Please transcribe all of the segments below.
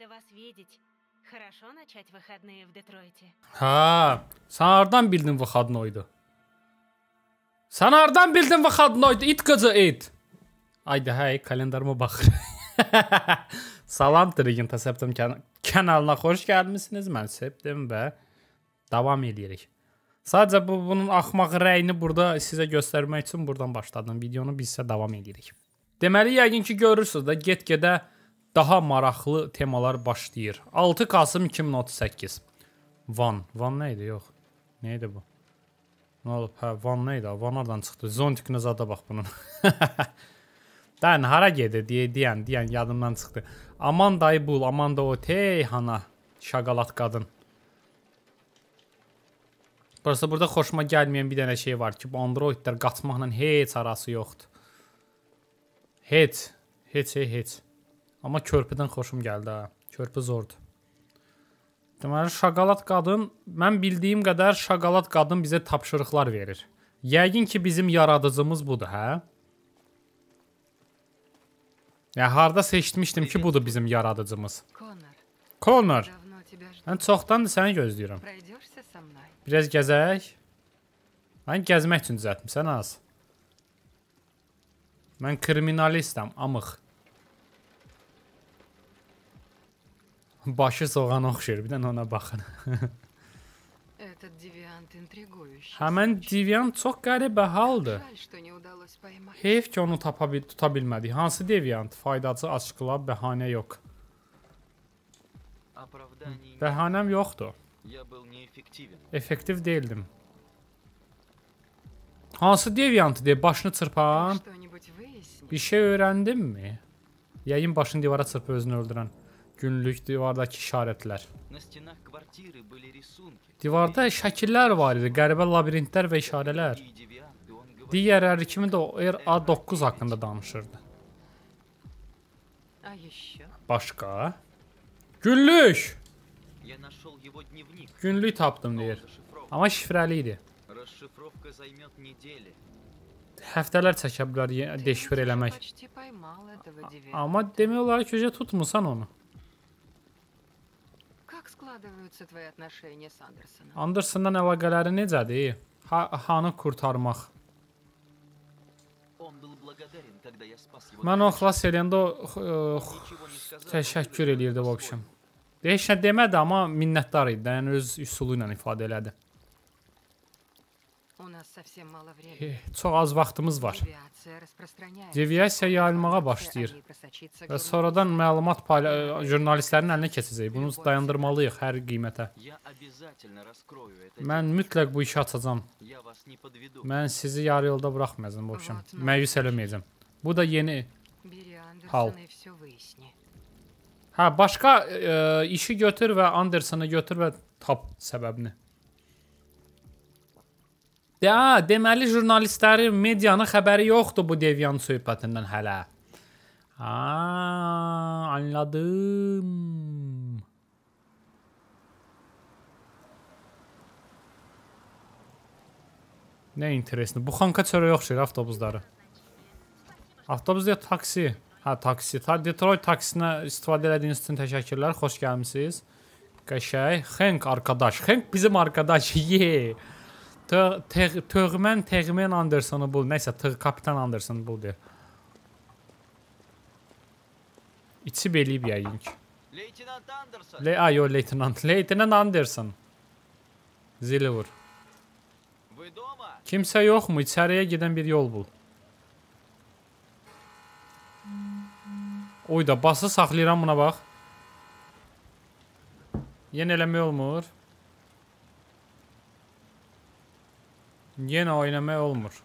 Рада вас видеть. Хорошо начать выходные в Детройте. Ha, sen hardan bildin выходнойdı? Sen hardan bildin выходнойdı? İt qızı it. Ayda hey, kalendarıma bax. Salam Trigin Septem kanalına xoş gəlmisiniz. Mən Septem və davam edirik. Sadəcə bu bunun axmaq rəyini burada sizə göstərmək üçün burdan başladım. Videonu biz isə davam edirik. Deməli yəqin ki görürsüz də get-gedə daha maraqlı temalar başlayır. 6 Kasım 2038. Van. Van nə idi? Yox. Nə idi bu? Nə olub? Hə, Van nə idi? Van oradan çıxdı. Zontik nəzada bax bunun. Dən hara gedir deyə deyən, deyən yadımdan çıxdı. Aman dayı bul, aman da o tey hana şaqalat qadın. Burası burada xoşuma gəlməyən bir dənə şey var ki, bu androidlər qaçmaqla heç arası yoxdur. Heç, heç, heç. heç. Amma körpüdən xoşum gəldi ha. Körpü zordur. Deməli şokolad qadın, mən bildiyim qədər şokolad qadın bizə tapşırıqlar verir. Yəqin ki bizim yaradıcımız budur, hə? Ya hardasa eşitmişdim ki budur bizim yaradıcımız. Connor. Mən çoxdandır səni gözləyirəm. Biraz gəzək. Mən gəzmək üçün düzəltmisən az. Mən kriminalistəm, amıq. Başı soğana oxşayır. Bir dənə ona baxın. Этот девиант интригующий. Həmin deviant çox qəribə haldır. Heyf ki onu tapa bil tuta bilmədik. Hansı deviant? Faydacı açıqla bəhanə yox. Bəhanəm yoxdur. Effektiv deyildim. Hansı deviantı deyə başını çırpan? Bir şey öyrəndinmi? Yəyin başını divara çırpıb özünü öldürən. Günlük divardakı işarətlər. Divarda şəkillər var idi, qəribə labirintlər və işarələr. Digərləri kimi də o RA9 haqqında danışırdı. Başqa? Günlük! Günlük tapdım deyir. Amma şifrəli idi. Həftələr çəkə bilər deşifr eləmək. Amma demək olar ki, tutmusan onu складываются твои отношения с Андерсоном? Андерсondan əlaqələri necədir? Ha hanı qurtarmaq? Mən o xilas edəndə o э, təşəkkür eləyirdi vəbşəm. Heç nə demədi, amma minnətdar idi. Yəni öz üsulu ilə ifadə elədi. E, çox az vaxtımız var. Deviyasiya yayılmağa başlayır və sonradan məlumat jurnalistlərin əlinə keçəcək. Bunu dayandırmalıyıq hər qiymətə. Mən mütləq bu işi açacağam. Mən sizi yarı yolda buraxmayacağam bu işim. Məyus eləməyəcəm. Bu da yeni hal. Hə, başqa ə, işi götür və Andersonu götür və tap səbəbini. De, a, deməli jurnalistlərin, medianın xəbəri yoxdur bu deviant söhbətindən hələ. A, anladım. Nə interesni. Bu xanka çörəyə oxşayır avtobusları. Avtobus ya taksi. Hə, taksi. Ta Detroit taksisinə istifadə elədiyiniz üçün təşəkkürlər. Xoş gəlmisiniz. Qəşəng. Hank arkadaş. Hank bizim arkadaş. Yeee. Yeah. Tör, ter, törmən Termen Andersonu bul. Nəsə, tır kapitan Andersonu bul deyir. İçi eləyib yəqin ki. Leytenant Anderson. Le Ay, o Leytenant. Leytenant Anderson. Zili vur. Kimsə yoxmu? İçəriyə gedən bir yol bul. Oy da, bası saxlayıram buna bax. Yenə eləmək olmur. Yenə oynamaq olmur.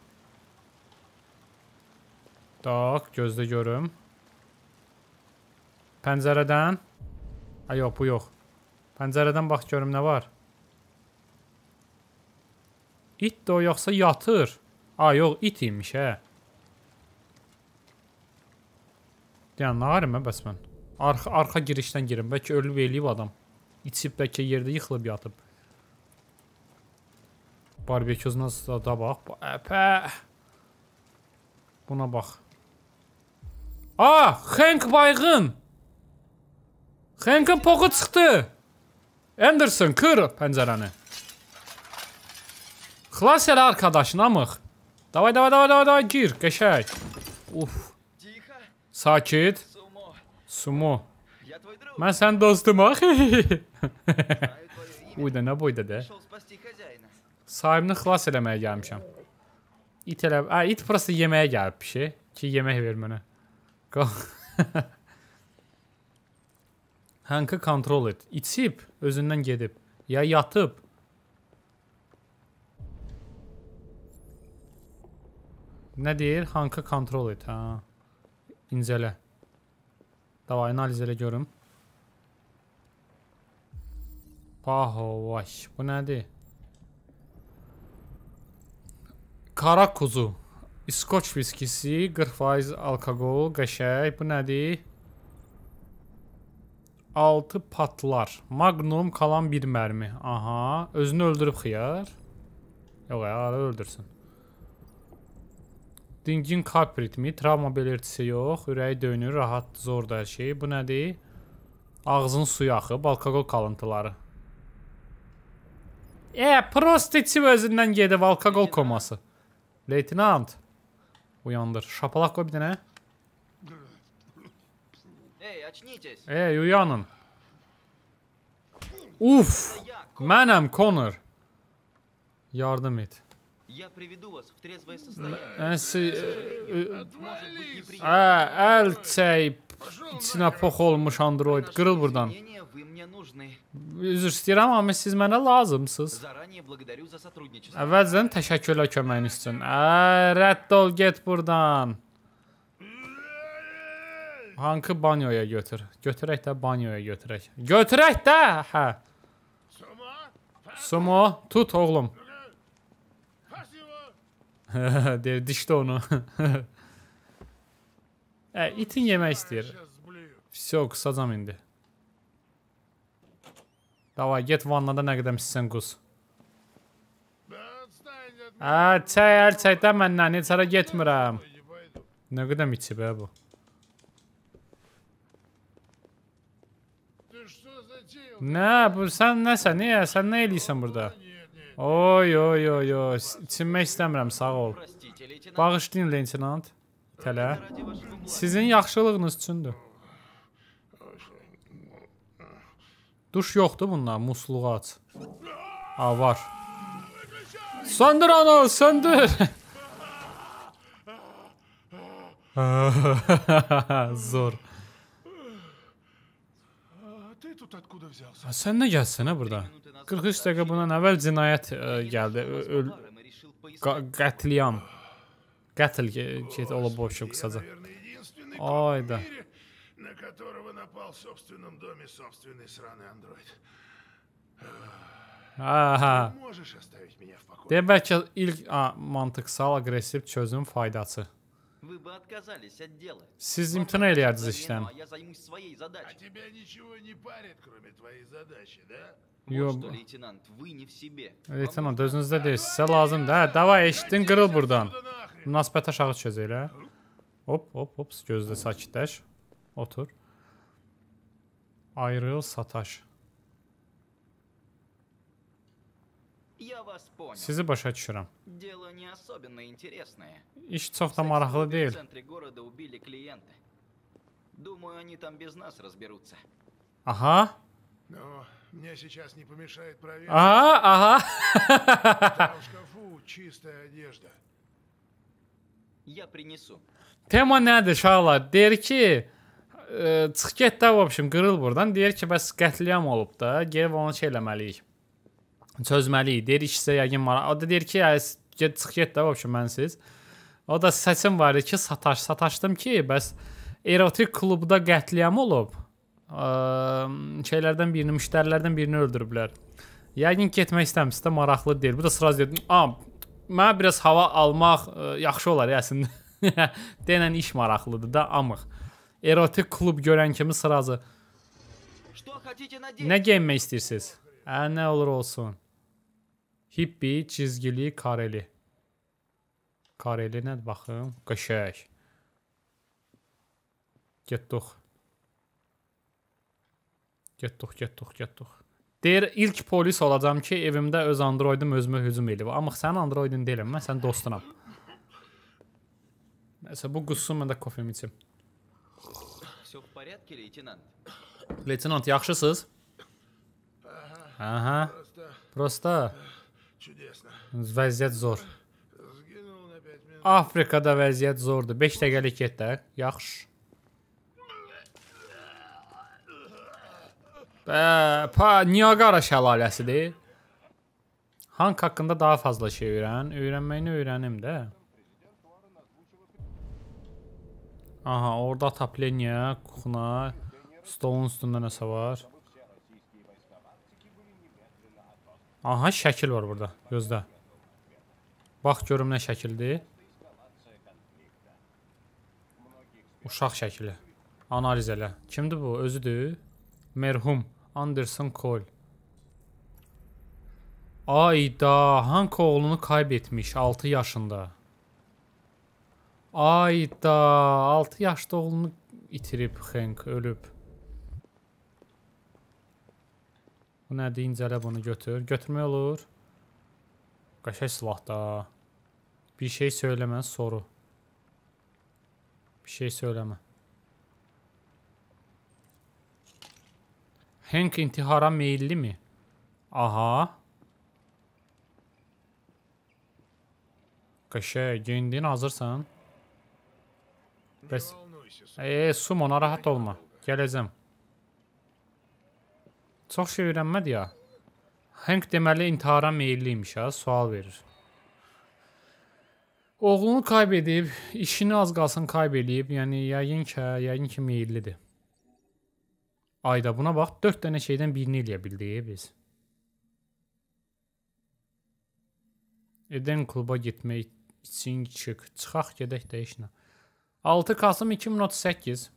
Dağ, gözdə görüm. Pəncərədən. Ha, yox, bu yox. Pəncərədən bax görüm nə var. İtdir o, yoxsa yatır. Ha, yox, it imiş, hə. Yəni, nə harimə bəs mən? Arxa, arxa girişdən girim, bəlkə ölüb eləyib adam. İçib bəlkə yerdə yıxılıb yatıb. Barbeküzünə zada bax. Əpə. Buna bax. A, Hank bayğın. Hankın poxu çıxdı. Anderson, kır pəncərəni. Xilas elə arkadaşın, amıq. Davay, davay, davay, davay, davay, gir, qəşək. Uf. Sakit. Sumo. Mən sənin dostum, axı. Uyda, nə boyda də? Sahibini xilas eləməyə gəlmişəm. İt elə... Ə, hə, it prosta yeməyə gəlib bir şey. Ki, yemək ver mənə. Hankı kontrol et. İçib, özündən gedib. Ya yatıb. Nə deyir? Hankı kontrol et. Ha. Hə. İncələ. Davay, analiz elə görüm. Pahovaş. Bu nədir? Qara quzu. İskoç viskisi, 40% alkoqol, qəşəng. Bu nədir? 6 patlar. Magnum qalan 1 mərmi. Aha, özünü öldürüb xiyar. Yox, ara öldürsün. Dingin kalp ritmi, travma belirtisi yox, ürəyi döyünür, rahat, zor da hər şey. Bu nədir? Ağzın suyu axıb, alkoqol qalıntıları. E, prostitiv özündən gedib alkoqol koması. Leytinant. Uyandır. Şapalak koy bir tane. Ey, açnitесь. Ey, uyanın. Uf! Mənim Connor. Yardım et. Я приведу вас в трезвое состояние. Ə, əl çəyib içinə pox olmuş android. Qırıl buradan. Üzr istəyirəm, amma siz mənə lazımsınız. Əvvəlcədən təşəkkürlə köməyiniz üçün. Ə, rədd ol, get buradan. Hankı banyoya götür. Götürək də banyoya götürək. Götürək də, hə. Sumo, tut oğlum. diye dişti onu. e, itin yeme istiyor. Все, kısa zamindi. indi. Davay, get vannada nə qədəm sizsən quz. Ə, çək, əl çək də məndən, heç hara getmirəm. Nə qədəm içib, bu. Nə, bu sən nəsən, niyə, sən nə eləyirsən burada? Oy, oy, oy, oy. İçinmək istəmirəm, sağ ol. Bağışlayın, leytinant. Tələ. Sizin yaxşılığınız üçündür. Duş yoxdur bundan, musluğu aç. A, var. Söndür onu, söndür. Zor. Ha, sən nə gəlsən hə burada? 43 dəqiqə bundan əvvəl cinayət ə, e, gəldi. Öl qa qətliam. Qətl get olub boşu qısaca. Ay da. на которого напал в собственном доме собственный сраный андроид. Aha. Deyə bəlkə ilk a, mantıqsal aqressiv çözüm faydası. Вы бы отказались от дела. Siz imtina ediyorsunuz işten. Я займусь своей задачей. А тебя ничего не парит, кроме твоей задачи, да? Yok. Leytenant, özünüzdə deyil, sizə lazımdır. Hə, dava eşitdin, qırıl buradan. Münasibət aşağı düşəcək elə. Hop, hop, hop, gözlə, sakitləş. Otur. Ayrıl, sataş. Я вас понял. Sizi başa düşürəm. Дело не особенно интересное. İş çox da maraqlı deyil. В центре города убили клиента. Думаю, они там без нас разберутся. Ага. Ну, мне сейчас не помешает проверить. Ага, ага. Там в шкафу чистая одежда. Я принесу. Tema nədir şahlar? Deyir ki, ə, çıx get də, в общем, qırıl burdan. Deyir ki, bəs qətliam olub da, gəlib onu şey eləməliyik çözməliyik. Deyir ikisi yəqin maraq. O da deyir ki, get çıx get də vəbşə mənsiz. O da səsim var idi ki, sataş, sataşdım ki, bəs erotik klubda qətliyam olub. Ə, şeylərdən birini, müştərilərdən birini öldürüblər. Yəqin getmək istəmirsə də maraqlı deyil. Bu da sıraz dedim. A, mənə biraz hava almaq ə, yaxşı olar ə, əslində. Denən iş maraqlıdır da amıq. Erotik klub görən kimi sırazı. Nə geyinmək istəyirsiniz? Ə, nə olur olsun. Hippi, çizgili, kareli. Kareli nədir baxım? Qəşək. Getdik. Getdik, getdik, getdik. Deyir, ilk polis olacam ki, evimdə öz androidim özümə hücum eləyib. Amma sən androidin deyiləm, mən sənin dostunam. Nəsə, bu qussun, mən də kofemi içim. Leytinant, yaxşısınız? Aha. Prosta. Prosta. Çudesna. Vəziyyət zor. Afrikada vəziyyət zordur. 5 dəqiqəlik get də. Hə? Yaxşı. Bə, pa Niagara şəlaləsidir. Hank haqqında daha fazla şey öyrən. Öyrənməyini öyrənim də. Aha, orada Taplenya, kuxuna, stolun üstündə nəsə var. Aha, şəkil var burada. Gözlə. Bax görüm nə şəkildir. Uşaq şəkli. Analiz elə. Kimdir bu? Özüdür. Merhum Anderson Cole. Ayda, Hank oğlunu kaybetmiş 6 yaşında. Ayda, 6 yaşda oğlunu itirib Hank, ölüb. Bu nədir? İncələ bunu götür. Götürmək olur. Qəşək silah da. Bir şey söyləmə, soru. Bir şey söyləmə. Hank intihara meyillimi? Aha. Qəşək, geyindin, hazırsan. Bəs... Eee, Sumo, narahat olma. Gələcəm. Çox şey öyrənmədi ya. Hank deməli intihara meyilliymiş ha, sual verir. Oğlunu qayb edib, işini az qalsın qayb edib, yəni yəqin ki, hə, yəqin ki meyillidir. Ayda buna bax, 4 dənə şeydən birini eləyə bildik e, biz. Eden kluba getmək için çıx, çıxaq gedək də işinə. 6 Kasım 2038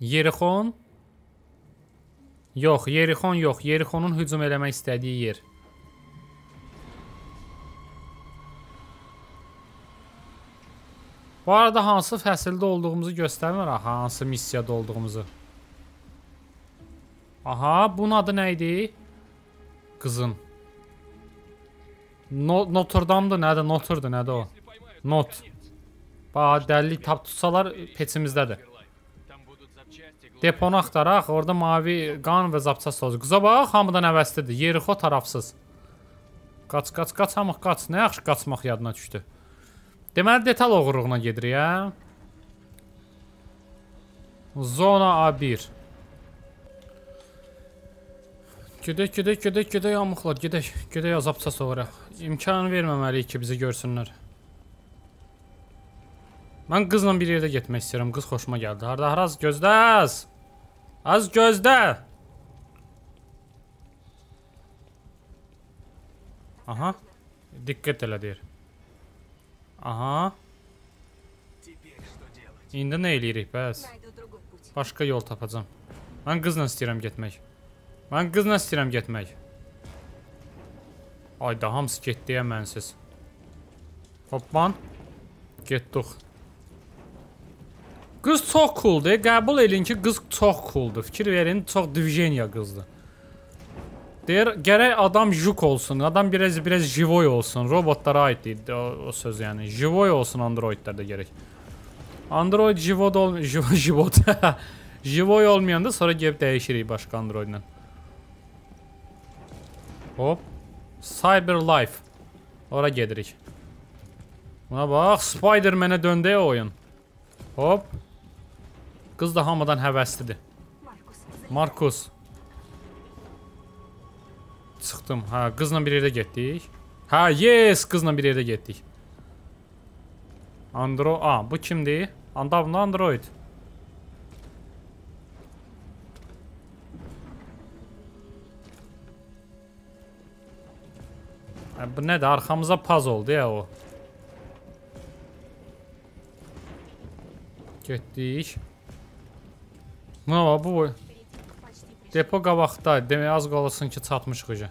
Yerixon Yox, Yerixon yox. Yerixonun hücum eləmək istədiyi yer. Bu arada hansı fəsildə olduğumuzu göstərmir, aha, hansı missiyada olduğumuzu. Aha, bunun adı nə idi? Qızın. No Notre Dame-dır, nədir? Notre-dur, nədir o? Not. Bax, dəllik tap tutsalar peçimizdədir. Deponu axtaraq, orada mavi qan və zapsas olacaq. Qıza bax, hamıdan əvəzlidir. Yerixo tarafsız. Qaç, qaç, qaç, hamıq qaç. Nə yaxşı qaçmaq yadına düşdü. Deməli, detal oğurluğuna gedirik, hə? Zona A1. Gedək, gedək, gedək, gedək, amıqlar, gedək. Gedək, azapças olaraq. İmkan verməməliyik ki, bizi görsünlər. Mən qızla bir yerdə getmək istəyirəm. Qız xoşuma gəldi. Harada, haraz, gözləz! Az gözlə. Aha. Diqqət elə deyir. Aha. İndi nə eləyirik bəs? Başqa yol tapacam. Mən qızla istəyirəm getmək. Mən qızla istəyirəm getmək. Ayda hamısı getdi ya mənsiz. Hoppan. Getdik. Qız çok cooldur. Qəbul edin ki, qız çok cooldur. Fikir verin, çox divjeniya qızdır. Deyir, gərək adam juk olsun. Adam biraz biraz jivoy olsun. Robotlara aid idi o, o söz yani Jivoy olsun androidlerde gərək. Android jivod ol jivo jivod. jivoy olmayanda sonra gəlib dəyişirik başqa androidlə. Hop. Cyber Life. Ora gedirik. Buna bax, Spider-Man'ə döndü oyun. Hop. Kız da hamıdan həvəslidir. Markus. Çıxdım. Ha qızla bir yerdə getdik. Ha yes, qızla bir yerdə getdik. Andro, a, bu kimdir? Andavlı Android. Hə, bu nədir? Arxamıza paz oldu ya o. Getdik. Nə var bu? Depo qavaqda, demək az qalasın ki, çatmışıq uca.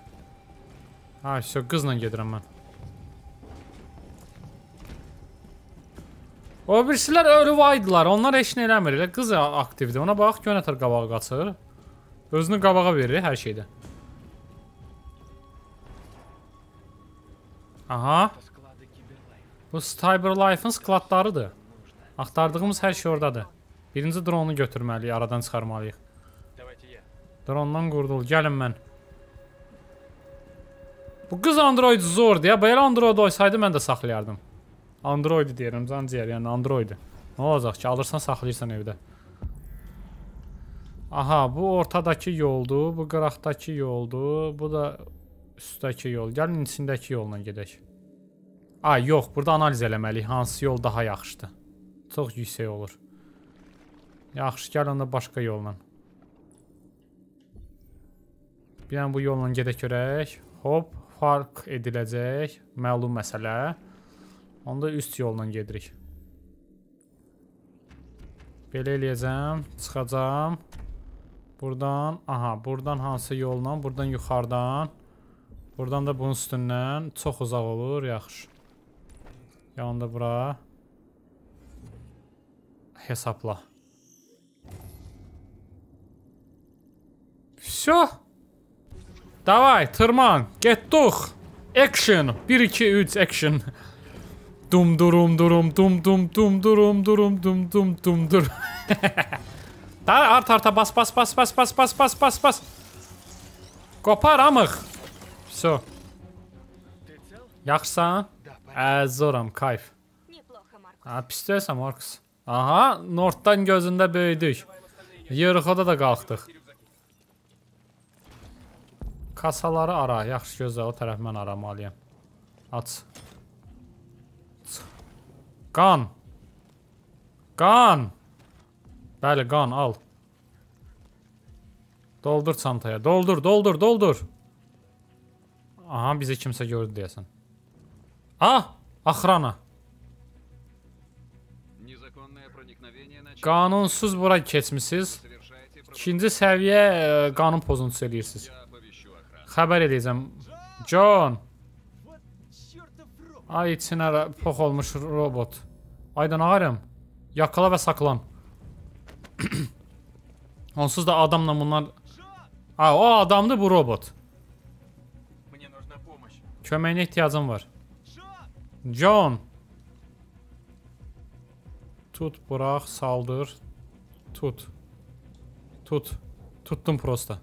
Ha, vəsə, qızla gedirəm mən. O birisilər ölü vaydılar, onlar heç nə eləmir, elə qız aktivdir, ona bax, yönətər qabağa qaçır. Özünü qabağa verir hər şeydə. Aha. Bu Cyberlife-ın skladlarıdır. Axtardığımız hər şey oradadır. Birinci dronu götürməliyik, aradan çıxarmalıyıq. Drondan qurdul, gəlin mən. Bu qız Android zordur ya, belə Android olsaydı mən də saxlayardım. Android deyirəm, can ciyər, yəni Android. Nə olacaq ki, alırsan saxlayırsan evdə. Aha, bu ortadakı yoldur, bu qıraqdakı yoldur, bu da üstdəki yol. Gəlin içindəki yolla gedək. Ay, yox, burada analiz eləməliyik, hansı yol daha yaxşıdır. Çox yüksək olur. Yaxşı, gəl onda başqa yolla. Bir dənə bu yolla gedək görək. Hop, fark ediləcək. Məlum məsələ. Onda üst yolla gedirik. Belə eləyəcəm, çıxacam. Buradan, aha, buradan hansı yolla? Buradan yuxarıdan. Buradan da bunun üstündən çox uzaq olur, yaxşı. Yanında bura. Hesabla. Все. Davay, tırman. Getdik. Action. 1 2 3 action. Dum durum durum dum dum dum durum durum dum dum dum dur. da art arta bas bas bas bas bas bas bas bas bas. Qoparamıq. Все. Yaxşısan? Əzoram, kayf. Ha, pis deyilsən, Markus. Aha, Norddan gözündə böyüdük. Yerxoda da qalxdıq. Kasaları ara. Yaxşı gözlə, o tərəf mən aramalıyam. Aç. Qan. Qan. Bəli, qan al. Doldur çantaya. Doldur, doldur, doldur. Aha, bizi kimsə gördü deyəsən. Ah, охрана. Qanunsuz bura keçmisiniz. İkinci səviyyə ə, e, qanun pozuntusu eləyirsiniz. Xəbər edəcəm. John. Ay içinə pox olmuş robot. Aydan ağarım. Yakala və saklan. Onsuz da adamla bunlar... Ha, o adamdı bu robot. Köməyinə ihtiyacım var. John. Tut, bırak, saldır. Tut. Tut. Tuttum prosta.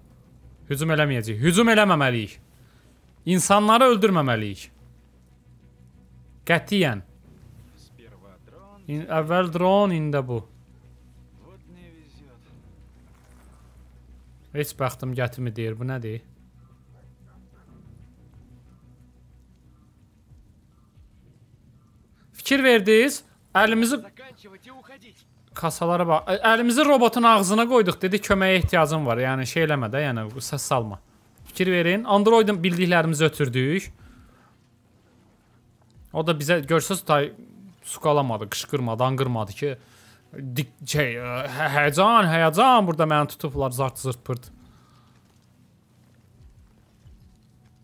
Hücum eləməyəcəyik. Hücum eləməməliyik. İnsanları öldürməməliyik. Qətiyyən. İn, əvvəl dron, indi bu. Heç bəxtim gətimi deyir. Bu nədir? Fikir verdiniz? Əlimizi kasalara bax. E, Əlimizi robotun ağzına qoyduq. Dedi köməyə ehtiyacım var. Yəni şey eləmə də, yəni səs salma. Fikir verin. Androidin bildiklərimizi ötürdük. O da bizə görsəz tay suqalamadı, qışqırmadı, anqırmadı ki, dik şey, e, hə, həyəcan, həyəcan burada məni tutublar zart zırt pırt.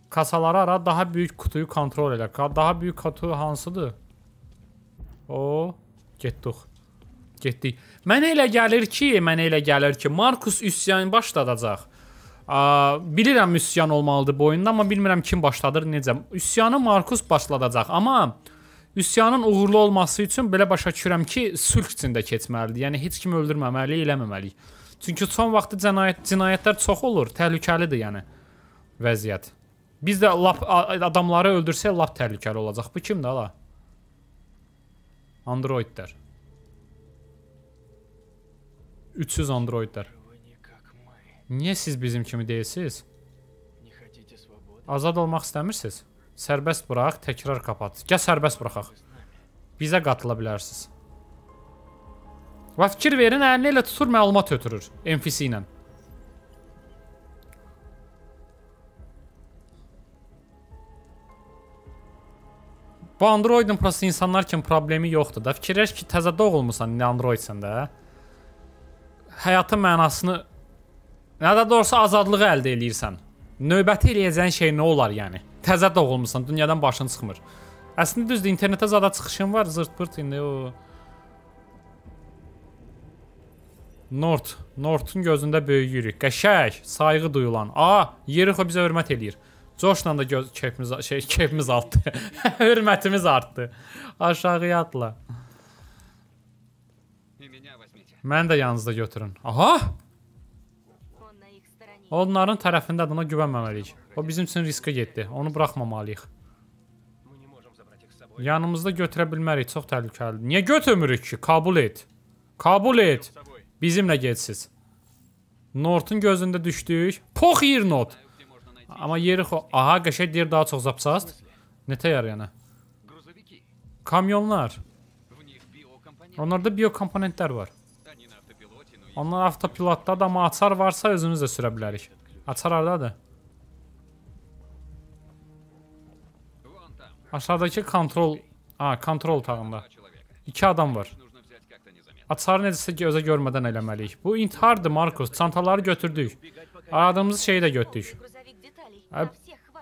Kasalara ara daha böyük kutuyu kontrol elə. Daha böyük kutu hansıdır? O, getdik getdik. Mənə elə gəlir ki, mənə elə gəlir ki, Markus üsyan başladacaq. A, bilirəm üsyan olmalıdır bu oyunda, amma bilmirəm kim başladır, necə. Üsyanı Markus başladacaq, amma üsyanın uğurlu olması üçün belə başa düşürəm ki, sülh içində keçməlidir. Yəni heç kimi öldürməməli, eləməməliyik. Çünki son vaxtı cinayət cinayətlər çox olur, təhlükəlidir yəni vəziyyət. Biz də lap adamları öldürsək lap təhlükəli olacaq. Bu kimdir ala? Androidlər. 300 androidlər. Niyə siz bizim kimi deyilsiniz? Azad olmaq istəmirsiniz? Sərbəst burax, təkrar kapat. Gəl sərbəst buraxaq. Bizə qatıla bilərsiniz. Və fikir verin, əlini elə tutur, məlumat ötürür. NPC ilə. Bu androidin prosta insanlar kimi problemi yoxdur da. Fikirləş ki, təzə doğulmusan, indi androidsən də. Hə? həyatın mənasını Nə də doğrusu azadlığı əldə eləyirsən. Növbəti eləyəcəyin şey nə olar yəni? Təzə doğulmusan, dünyadan başın çıxmır. Əslində düzdür, internetə zada çıxışın var, zırt-pırt indi o. Nord, Nordun gözündə böyüyürük. Qəşəng, sayğı duyulan. A, yeri xo bizə hörmət eləyir. Coşla da göz keyfimiz şey keyfimiz artdı. Hörmətimiz artdı. Aşağıya atla. Məni də yanınızda götürün. Aha! Onların tərəfində adına güvənməməliyik. O bizim üçün riskə getdi. Onu buraxmamalıyıq. Yanımızda götürə bilmərik. Çox təhlükəlidir. Niyə götürmürük ki? Kabul et. Kabul et. Bizimlə getsiz. Nortun gözündə düşdük. Pox yer not. Amma yeri xo... Aha, qəşək yer daha çox zapsast. Netə yar yəni. Kamyonlar. Onlarda biokomponentlər var. Onlar avtopilotdadır, amma açar varsa özümüz də sürə bilərik. Açar hardadır? Aşağıdakı kontrol, a, kontrol otağında. İki adam var. Açarı necəsə gözə görmədən eləməliyik. Bu intihardır, Markus. Çantaları götürdük. Aradığımız şeyi də götürdük.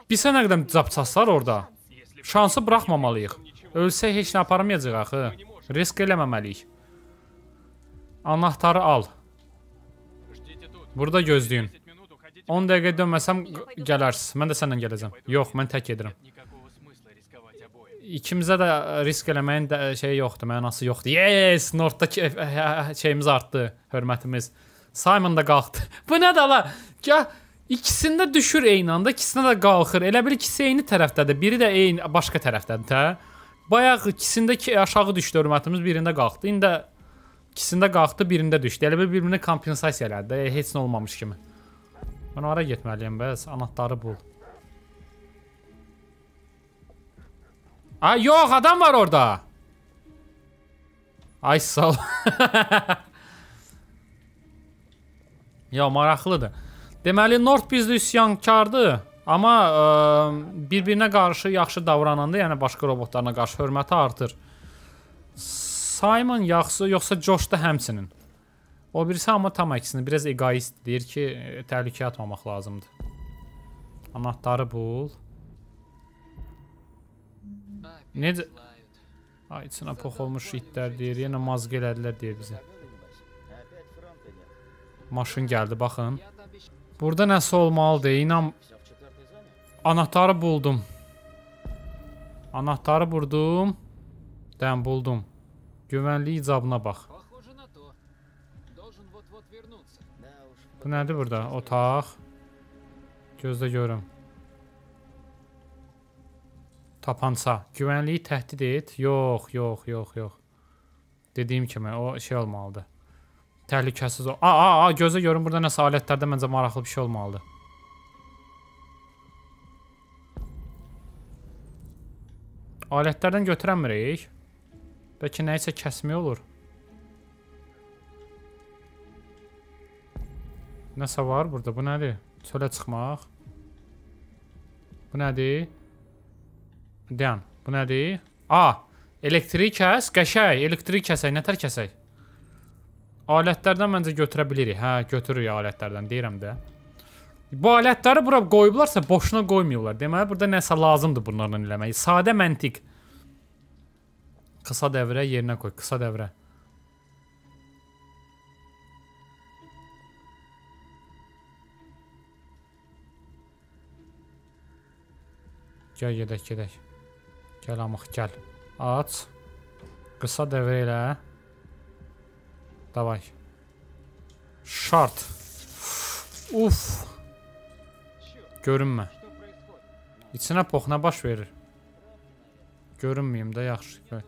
Bir sənə qədəm capçaslar orada. Şansı buraxmamalıyıq. Ölsək heç nə aparmayacaq axı. Risk eləməməliyik. Anahtarı al. Burada gözləyin. 10 dəqiqə dönməsəm gələrsiz. Mən də səninlə gələcəm. Yox, mən tək gedirəm. İkimizə də risk eləməyin də şeyi yoxdur, mənası yoxdur. Yes, Nordda hə, hə, hə, şeyimiz artdı, hörmətimiz. Simon da qalxdı. Bu nədir la? Gəl İkisində düşür eyni anda, ikisinə də qalxır. Elə bil ikisi eyni tərəfdədir, biri də eyni başqa tərəfdədir, hə? Bayaq ikisində ki aşağı düşdü hörmətimiz, birində qalxdı. İndi İkisində qalxdı, birində düşdü. Elə bir-birinə kompensasiya elədi. E, heç nə olmamış kimi. Mən ara getməliyəm bəs. Anahtarı bul. Ay, yox, adam var orada. Ay, sağ ol. ya, maraqlıdır. Deməli, Nord bizdə üsyankardır. Amma ə, bir-birinə qarşı yaxşı davrananda, yəni başqa robotlarına qarşı hörməti artır. Simon yaxşı, yoxsa Josh da həmçinin. O birisi amma tam əksini, biraz egoist deyir ki, e, təhlükə atmamaq lazımdır. Anahtarı bul. Necə? Ay, içinə pox olmuş itlər deyir, yenə mazq elədilər deyir bizə. Maşın gəldi, baxın. Burada nəsə olmalıdır, inan. Anahtarı buldum. Anahtarı vurdum. Dən buldum. Güvənlik icabına bax. Bu nədir burada? Otaq. Gözlə görüm. Tapança. Güvənliyi təhdid et. Yox, yox, yox, yox. Dediyim kimi o şey olmalıdır. Təhlükəsiz o. A, a, a, gözlə görüm burada nəsə alətlərdə məncə maraqlı bir şey olmalıdır. Alətlərdən götürəmirik. Bəlkə nəyisə kəsmək olur. Nəsə var burada, bu nədir? Çölə çıxmaq. Bu nədir? Dayan, bu nədir? A, elektrik kəs, qəşək, elektrik kəsək, nətər kəsək? Alətlərdən məncə götürə bilirik. Hə, götürürük alətlərdən, deyirəm də. Bu alətləri bura qoyublarsa boşuna qoymuyorlar. Deməli burada nəsə lazımdır bunlarla eləmək. Sadə məntiq. Kısa devre yerine koy. Kısa devre. gel, gedək, gedək. Gel amıq, gel. Aç. Qısa devre ilə. Davay. Şart. Uf. Görünme. İçinə poxna baş verir. Görünməyim de yaxşı. Gör.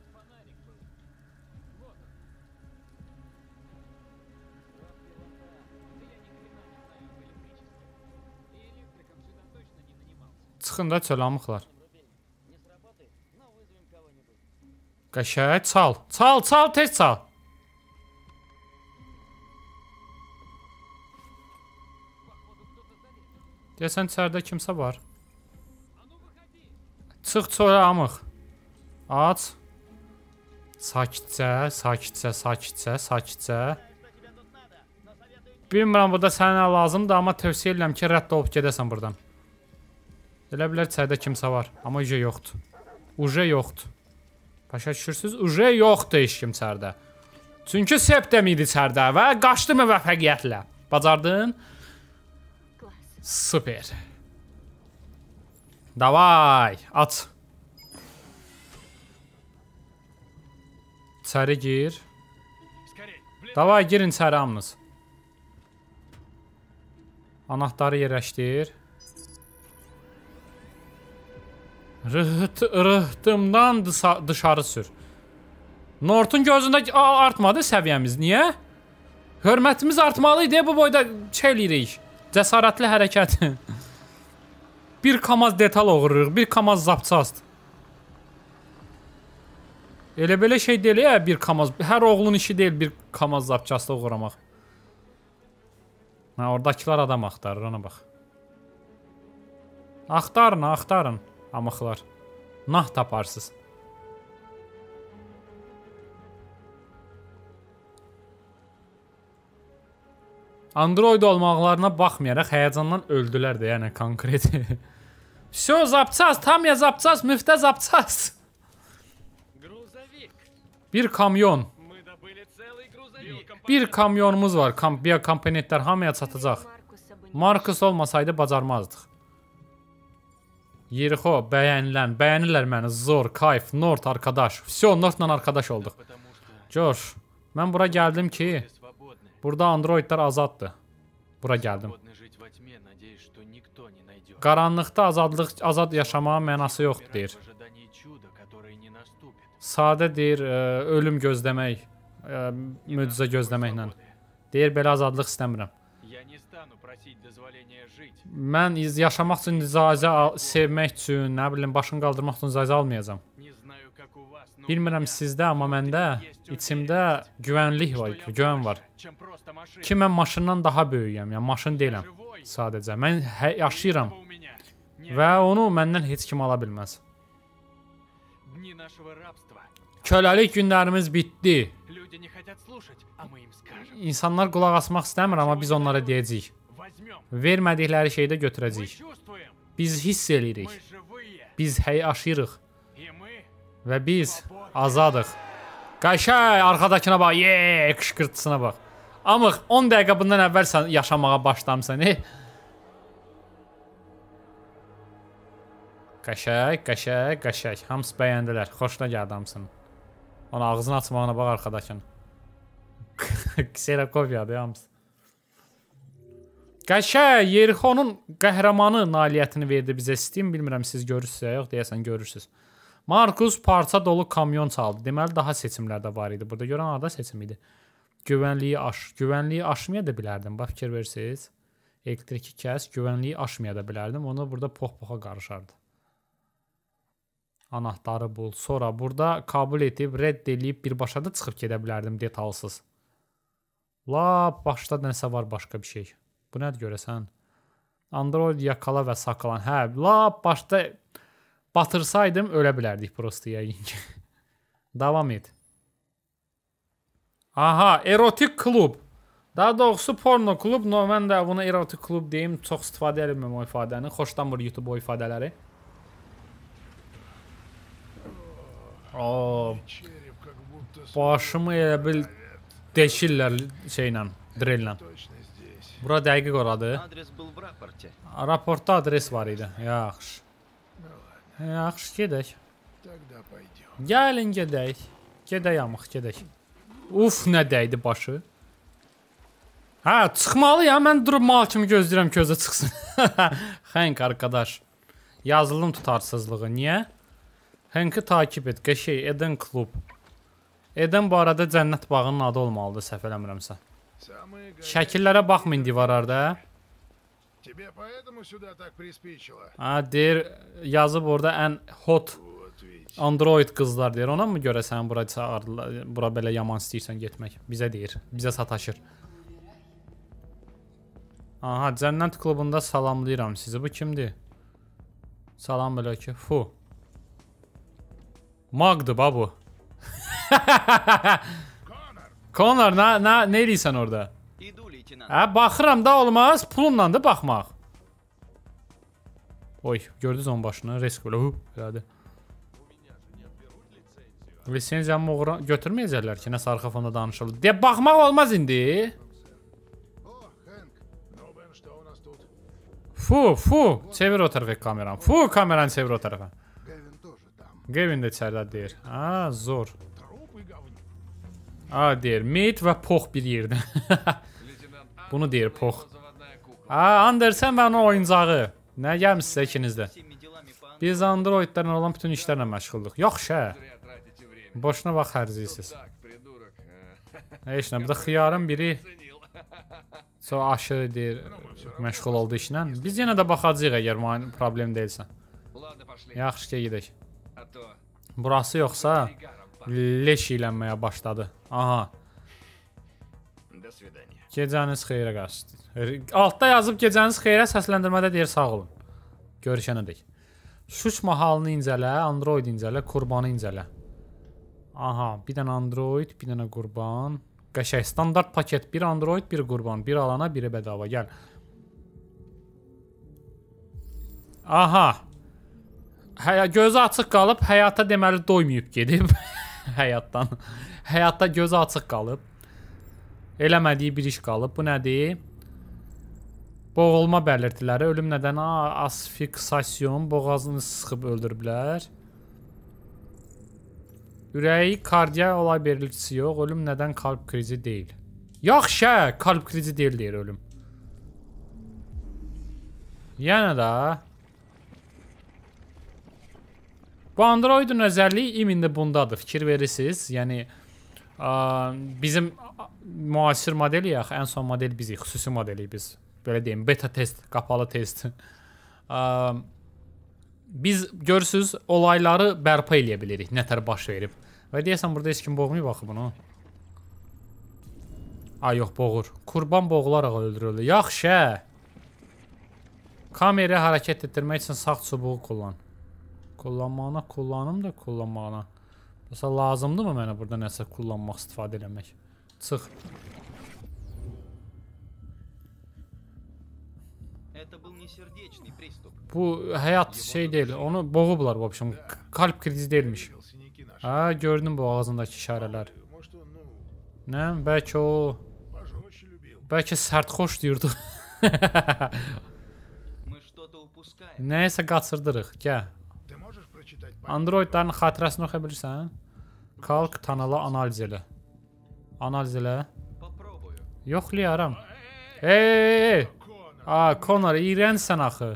Çıxın da çölə amıqlar. Qəşək, çal. Çal, çal, tez çal. Deyəsən içəridə kimsə var. Çıx çölə amıq. Aç. Sakitcə, sakitcə, sakitcə, sakitcə. Bilmirəm burada sənə lazımdır, amma tövsiyə edirəm ki, rədd olub gedəsən buradan. Elə bilər çayda kimsə var. Amma uje yoxdur. Uje yoxdur. Başa düşürsüz? Uje yoxdur heç kim çərdə. Çünki septem idi çərdə və qaçdı müvəffəqiyyətlə. Bacardın? Super. Davay, aç. İçəri gir. Davay, girin içəri hamınız. Anahtarı yerləşdir. Rıht, rıhtımdan dışarı sür. Nortun gözündə artmadı səviyyəmiz. Niyə? Hörmətimiz artmalı idi. Bu boyda şey eləyirik. Cəsarətli hərəkət. bir kamaz detal oğururuq. Bir kamaz zapçast. Elə belə şey deyil ya bir kamaz. Hər oğlun işi deyil bir kamaz zapçastı uğramaq. Ha, hə, oradakılar adam axtarır, ona bax. Axtarın, axtarın amıqlar. Nah taparsınız. Android olmaqlarına baxmayaraq həyəcandan öldülər də, yəni konkret. Всё zapsas, tam ya zapsas, müftə zapsas. Bir kamyon. Bir kamyonumuz var. Kombiya komponentlər hamıya çatacaq. Markus olmasaydı bacarmazdıq. Yerixo bəyənilən, bəyənirlər məni. Zor, kayf, Nord arkadaş. Vsyo, Nordla arkadaş olduq. Coş, mən bura gəldim ki, burada androidlər azaddır. Bura gəldim. Qaranlıqda azadlıq, azad yaşamağın mənası yoxdur, deyir. Sadə deyir, ə, e, ölüm gözləmək, ə, e, möcüzə gözləməklə. Deyir, belə azadlıq istəmirəm. Mən yaşamaq üçün icazə al, sevmək üçün, nə bilim, başını qaldırmaq üçün icazə almayacam. Bilmirəm sizdə, amma məndə içimdə güvənlik var, güvən var. Ki mən maşından daha böyüyəm, yəni maşın deyiləm sadəcə. Mən hə- yaşayıram və onu məndən heç kim ala bilməz. Köləlik günlərimiz bitdi. İnsanlar qulaq asmaq istəmir, amma biz onlara deyəcəyik. Vermədikləri şeydə götürəcəyik. Biz hiss eləyirik. Biz hey aşırıq. Və biz azadıq. Qaşay, arxadakına bax, ye, qışqırtısına bax. Amıq 10 dəqiqə bundan əvvəl sən yaşamağa başlamısan, he? Qəşəng, qəşəng, qəşəng. Hamısı bəyəndilər. Xoşuna gəldi hamısının. Onun ağzını açmağına bax arxadakın. Kserakofiyadır hamısı. Qəşəng Yerixonun qəhrəmanı nailiyyətini verdi bizə Steam. Bilmirəm siz görürsüz yox, deyəsən görürsüz. Markus parça dolu kamyon çaldı. Deməli daha seçimlər də var idi. Burada görən arada seçim idi. Güvənliyi aş, güvənliyi aşmaya da bilərdim. Bax fikir versiniz. Elektriki kəs, güvənliyi aşmaya da bilərdim. Onu burada pox-poxa qarışardı. Anahtarı bul. Sonra burada qəbul edib, rədd edib birbaşa da çıxıb gedə bilərdim detalsız. Lap başda nəsə var başqa bir şey. Bu nədir görəsən? Android yakala və saqlan. Hə, lap başda batırsaydım ölə bilərdik prosta yəqin ki. Davam et. Aha, erotik klub. Daha doğrusu porno klub. No, mən də buna erotik klub deyim. Çox istifadə edilməm o ifadəni. Xoşlanmır YouTube o ifadələri. O, başımı elə bil deşirlər şeylə, drellə. Bura dəqiq oradır. Adres был в рапорте. Raportda adres var idi. Yaxşı. Yaxşı gedək. Gəlin gedək. Gedək amıq, gedək. Uf, nə dəydi başı. Hə, çıxmalıyam. Mən durub mal kimi gözləyirəm ki, özə çıxsın. Xənk arkadaş. Yazılım tutarsızlığı. Niyə? Hənki takip et. Qəşəy Eden klub. Eden bu arada Cənnət bağının adı olmalıdır, səhv eləmirəmsə. Şəkillərə baxmayın divarlarda. Тебе поэтому сюда так приспичило. А, deyir, yazıb orada ən hot Android qızlar deyir. Ona mı görə sən bura çağırdılar? Bura belə yaman istəyirsən getmək? Bizə deyir. Bizə sataşır. Aha, Cənnət klubunda salamlayıram sizi. Bu kimdir? Salam belə ki. Fu. Magdır ba bu. Konar, nə, nə, nə eləyirsən orada? Hə, baxıram da olmaz, pulumla da baxmaq. Oy, gördünüz onun başını, risk belə, hu, elədi. Lisenziyamı uğra götürməyəcəklər ki, nəsə arxa fonda danışılır. Deyə baxmaq olmaz indi. Fu, fu, çevir o tərəfə kameranı. Fu, kameranı çevir o tərəfə. Gavin də içəridə deyir. Ha, zor. A ah, deyir, meyit və pox bir yerdə. Bunu deyir pox. A, ah, Andersen və onun oyuncağı. Nə gəlmişsə ikinizdə. Biz Androidlərlə olan bütün işlərlə məşğulduq. Yaxşı, hə. Boşuna vaxt xərcləyirsiniz. Heç nə, bu da xiyarın biri çox aşırı deyir, məşğul oldu işlə. Biz yenə də baxacağıq əgər problem deyilsə. Yaxşı ki, gedək. Burası yoxsa leş ilənməyə başladı. Aha. Gecəniz xeyrə qarşı. Altda yazıb gecəniz xeyrə səsləndirmədə deyir sağ olun. Görüşənə dək. Şuş mahalını incələ, Android incələ, qurbanı incələ. Aha, bir dənə Android, bir dənə qurban. Qəşəng standart paket, bir Android, bir qurban, bir alana, biri bedava. Gəl. Aha. Həya gözü açıq qalıb, həyata deməli doymayıb gedib həyatdan. Həyatda gözü açıq qalıb. Eləmədiyi bir iş qalıb. Bu nədir? Boğulma bəlirtiləri, ölüm nədəni asfiksasiyon, boğazını sıxıb öldürüblər. Ürəyi kardiya olay belirtisi yox, ölüm nədən kalp krizi deyil. Yaxşı, kalp krizi deyil deyir ölüm. Yəni də Bu Androidin özəlliyi imində bundadır, fikir verirsiniz. Yəni bizim müasir model yaxı ən son model bizik, xüsusi modelik biz. Belə deyim, beta test, qapalı test. biz görürsüz, olayları bərpa eləyə bilirik, nətər baş verib. Və deyəsən burada heç kim boğmayıb axı bunu. Ay yox, boğur. Qurban boğularaq öldürülür. Yaxşı. Kamerayı hərəkət etdirmək üçün sağ çubuğu kullan. Kullanmağına, kullanım da kullanmağına. Mesela lazımdır mı mənə burada nəsə kullanmaq, istifadə eləmək? Çıx. Bu hayat şey değil. Onu boğublar vapşım. Kalp krizi değilmiş. Ha gördüm bu ağzındaki işareler. Ne? Belki o... Belki sertkoş diyordu. Neyse kaçırdırıq. Gel. Androidlərin xatirəsini oxuya bilirsən? Kalk tanala analiz elə. Analiz elə. Yoxlayaram. Ey! A, Connor, iyrənsən axı.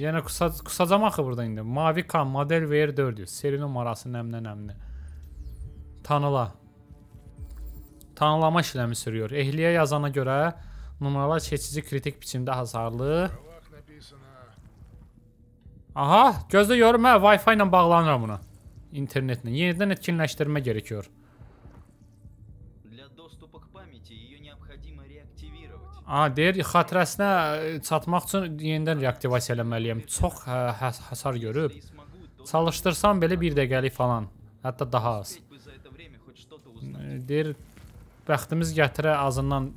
Yəni qusa, qusacam axı burada indi. Mavi kan, model VR400, seri numarası nəmnə nəmnə. Tanıla. Tanılama işləmi sürüyor. Ehliyə yazana görə numaralar keçici kritik biçimdə hasarlı. Bravo. Aha, gözlə görürəm, hə, Wi-Fi ilə bağlanıram buna. İnternetlə. Yenidən etkinləşdirmə gerekiyor. A, deyir, xatirəsinə e, çatmaq üçün yenidən reaktivasiya eləməliyəm. Çox hə, həs həsar görüb. Çalışdırsam belə 1 dəqiqəlik falan, hətta daha az. Deyir, bəxtimiz gətirə azından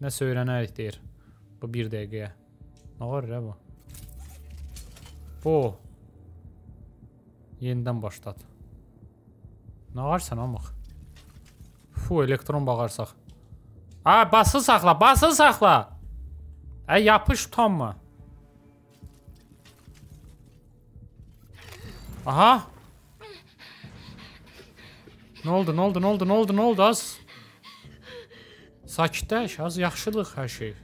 nəsə öyrənərik deyir. Bu 1 dəqiqəyə. Nə var rə bu? O. Yenidən başlat. Nə ağarsan amıq? Fu, elektron bağarsaq. A, hə, basılı saxla, basılı saxla. Ə, yapış utanma. Aha. Nə oldu, nə oldu, nə oldu, nə oldu, nə oldu, az. Sakitləş, az yaxşılıq hər şey.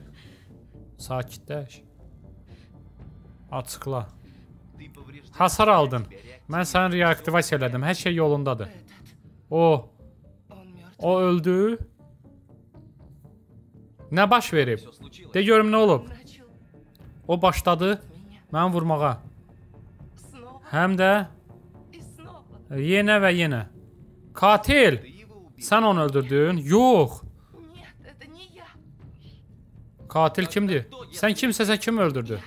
Sakitləş. Açıqla. Hasar aldın. Mən səni reaktivasiya elədim. Hər şey yolundadır. O. O öldü. Nə baş verib? De görüm nə olub? O başladı mən vurmağa. Həm də yenə və yenə. Katil! Sən onu öldürdün? Yox. Katil kimdir? Sən kimsəsə kim öldürdü?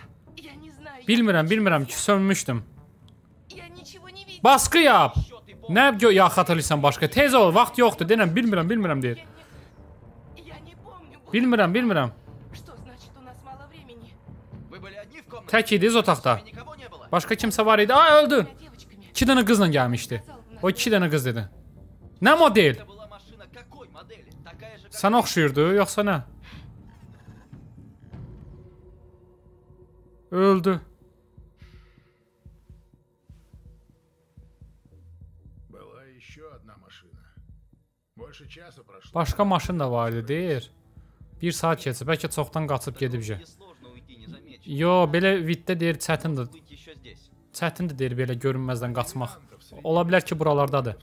Bilmirəm, bilmirəm ki, sönmüşdüm. Baskı yap. Nə gör ya xatırlayırsan başqa. Tez ol, vaxt yoxdur. Denəm bilmirəm, bilmirəm deyir. Bilmirəm, bilmirəm. Tək idiniz otaqda. Başqa kimsə var idi. Ay öldü. 2 dənə qızla gəlmişdi. O 2 dənə qız dedi. Nə model? Sənə oxşuyurdu, yoxsa nə? Öldü. Başqa maşın da var idi, deyir. 1 saat keçib, bəlkə çoxdan qaçıb gedibcə. Yo, belə viddə deyir çətindir. Çətindir deyir belə görünməzdən qaçmaq. Ola bilər ki, buralardadır.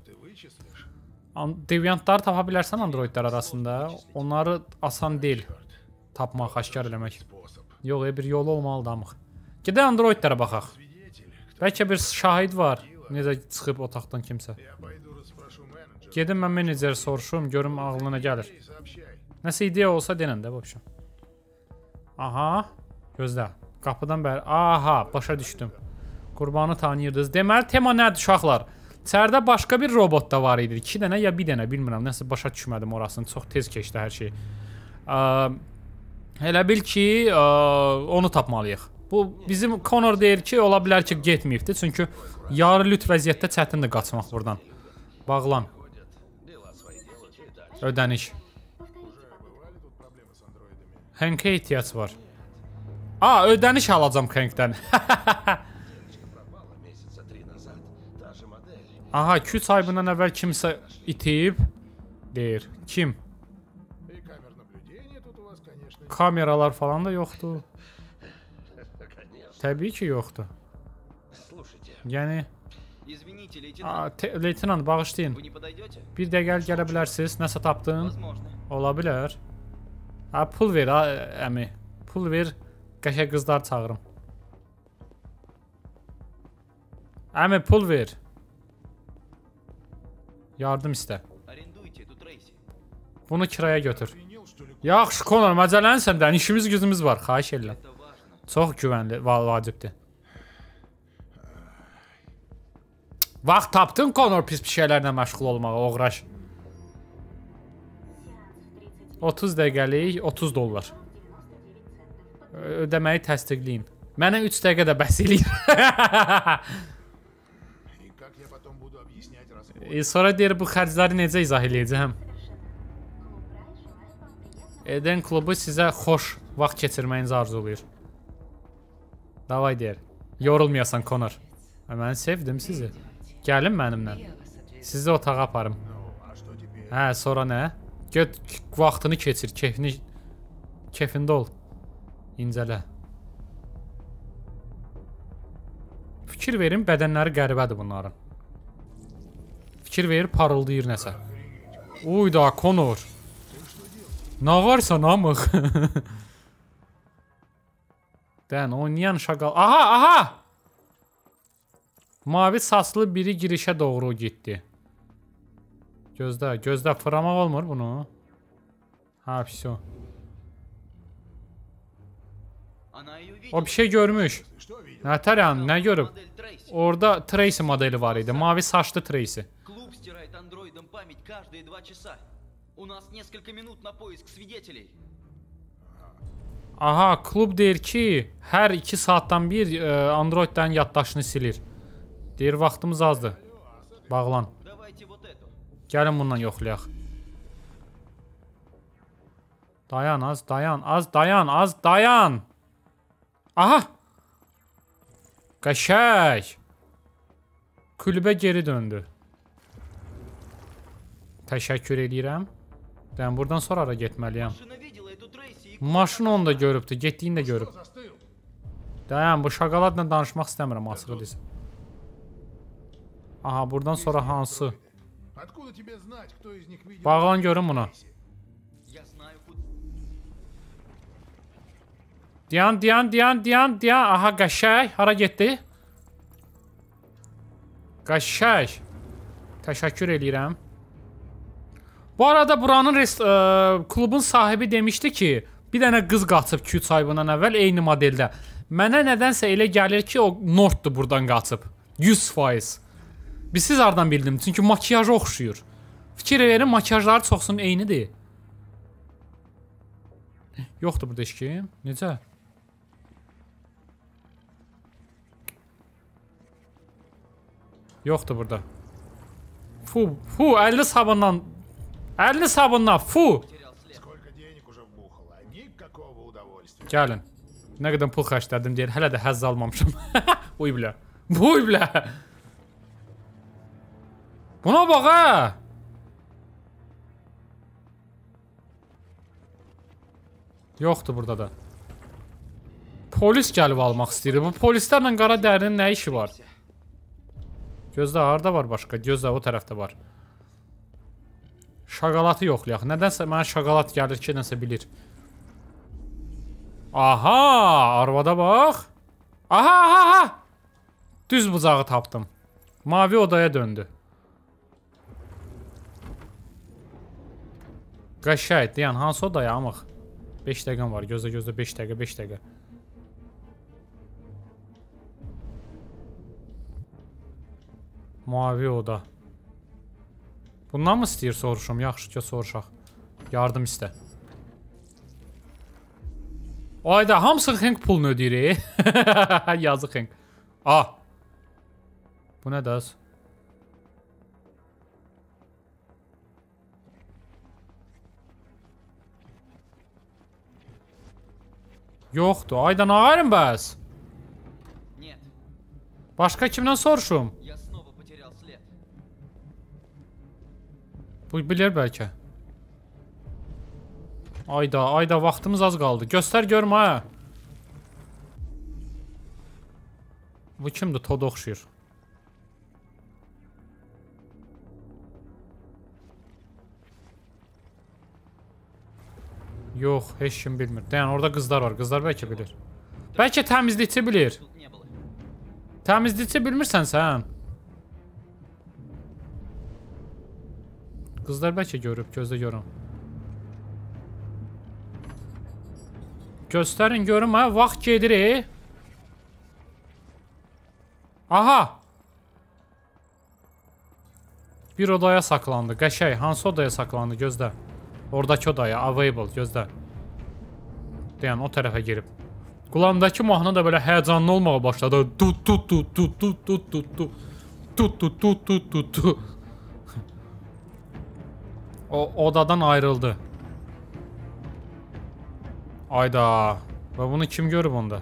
Deviantları tapa bilərsən androidlər arasında, onları asan deyil tapmaq, aşkar eləmək. Yox, e, bir yolu olmalıdır amıq. Gedək androidlərə baxaq. Bəlkə bir şahid var, necə çıxıb otaqdan kimsə. Gedim mən menecer soruşum, görüm ağlına gəlir. Nəsə ideya olsa denən də, de, vəbşə. Aha, gözlə. Qapıdan bəri. Aha, başa düşdüm. Qurbanı tanıyırdınız. Deməli, tema nədir uşaqlar? İçəridə başqa bir robot da var idi. 2 dənə ya 1 dənə, bilmirəm. Nəsə başa düşmədim orasını. Çox tez keçdi hər şey. Ə, elə bil ki, ə, onu tapmalıyıq. Bu bizim Connor deyir ki, ola bilər ki, getməyibdi. Çünki yarı lüt vəziyyətdə çətindir qaçmaq burdan. Bağlan. Ödəniş. Henkə ehtiyac var. A, ödəniş alacam Henkdən. Aha, 3 ay bundan əvvəl kimsə itib deyir. Kim? Kameralar falan da yoxdur. Təbii ki, yoxdur. Yəni A, leytenant bağışlayın. Bir dəqiqə gələ bilərsiniz. Nəsə tapdın? Ola bilər. Ha, pul ver ha, əmi. Pul ver. Qəşəng qızlar çağırım. Əmi pul ver. Yardım istə. Bunu kiraya götür. Yaxşı Conor, məcələnsən də, işimiz gücümüz var, xahiş edirəm. Çox güvənli, vacibdir. Vaxt tapdın Konor pis bir şeylərlə məşğul olmağa, oğraş. 30 dəqiqəlik 30 dollar. Ödəməyi təsdiqləyin. Mənə 3 dəqiqə də bəs eləyir. e, sonra deyir bu xərcləri necə izah eləyəcəm? Eden klubu sizə xoş vaxt keçirməyinizi arzulayır. Davay deyir. Yorulmayasan Konor. E, Mən sevdim sizi. Gəlin mənimlə. Sizi otağa aparım. Hə, sonra nə? Get vaxtını keçir, kefini kefində ol. İncələ. Fikir verin, bədənləri qəribədir bunların. Fikir verir, parıldayır nəsə. Uy da, Konor. Nə varsa namıq. Dən, oynayan şaqal. Aha, aha! Mavi saslı biri girişe doğru gitti. Gözde, gözde fırlamak olmur bunu. Ha, şu, O bir şey görmüş. Natalyan ne görüp? Orada Tracy modeli var idi. Mavi saçlı Tracy. Aha, klub deyir ki, her iki saatten bir e, Androiddən yaddaşını silir. Deyir, vaxtımız azdır. Bağlan. Gəlin bundan yoxlayaq. Dayan, az dayan, az dayan, az dayan. Aha! Qəşək! Külübə geri döndü. Təşəkkür edirəm. Dən buradan sonra ara getməliyəm. Maşın onu da görübdü, getdiyini də görüb. Dayan, bu şaqaladla danışmaq istəmirəm, asıqı desin. Aha buradan sonra hansı? Bağlan görün bunu. Diyan diyan diyan diyan diyan. Aha qəşək. Hara getdi? Qəşək. Teşekkür eləyirəm. Bu arada buranın ə, e, klubun sahibi demişdi ki, bir dənə kız qaçıb 2-3 ay bundan əvvəl eyni modeldə. Mənə nədənsə elə gəlir ki, o Norddur burdan qaçıb. 100%. Biz siz hardan bildim? Çünki makiyajı oxşuyur. Fikir verin, makiyajları çoxsunun eynidir. Yoxdur burada eşkim. Necə? Yoxdur burada. Fu, fu, 50 sabundan. 50 sabundan, fu. Gəlin. Nə qədər pul xərclədim deyir, hələ də həzz almamışam. Uy bilə. Uy bilə. Buna bax hə. Yoxdur burada da. Polis gəlib almaq istəyir. Bu polislərlə qara dərinin nə işi var? Gözdə harda var başqa? Gözdə o tərəfdə var. Şaqalatı yoxlayaq. Nədənsə mənə şaqalat gəlir ki, nəsə bilir. Aha, arvada bax. Aha, aha, aha. Düz bıçağı tapdım. Mavi odaya döndü. Qaşay, deyən hansı odaya amıq? 5 dəqiqəm var. Gözlə, gözlə 5 dəqiqə, 5 dəqiqə. Mavi oda. Bundan mı istəyir soruşum? Yaxşı ki, soruşaq. Yardım istə. Ayda, hamısın Hank pulunu ödəyir. Yazıq Hank. A. Bu nə dəz? Yoxdur. Aydan ağarım bəs. Başqa kimdən soruşum? Bu bilir bəlkə. Ayda, ayda vaxtımız az qaldı. Göstər görmə. Hə. Bu kimdir? Toda oxşuyur. Yox, heç kim bilmir. Dayan, orada kızlar var. Kızlar belki bilir. Belki təmizlikçi bilir. Təmizlikçi bilmirsən sən. Qızlar bəlkə görüb, gözlə görüm. Göstərin görüm, hə? Vaxt gedir, e? Aha! Bir odaya saklandı. Qəşəy, hansı odaya saklandı? Gözlə. Gözlə. Oradakı odaya, available, gözlə. Deyən, o tərəfə girib. Qulağımdakı mahnı da belə həyəcanlı olmağa başladı. Tut tut tut tut tut tut tut tut. Tut tut tut tut tut tut. O odadan ayrıldı. Ayda. Ve bunu kim görüb onda?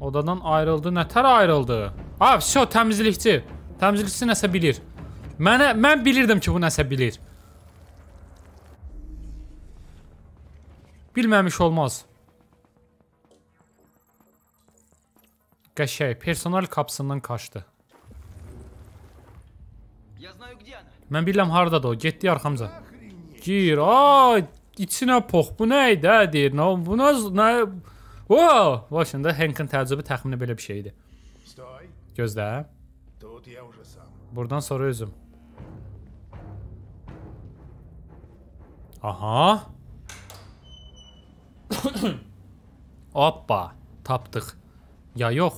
Odadan ayrıldı. Nətər ayrıldı? Ha, vso, təmizlikçi. Təmizlikçi nəsə bilir. Mənə, mən bilirdim ki, bu nəsə bilir. Bilməmiş olmaz. Qəşəy, personal qapısından qaçdı. Mən bilirəm hardadır o, getdi arxamca. Gir, a, içinə pox, bu nə idi, hə, deyir, nə, bu nə, nə, o, başında Hankin təəccübü təxmini belə bir şeydir. Gözlə. Buradan sonra özüm. Aha. Hoppa. Tapdıq. Ya yox.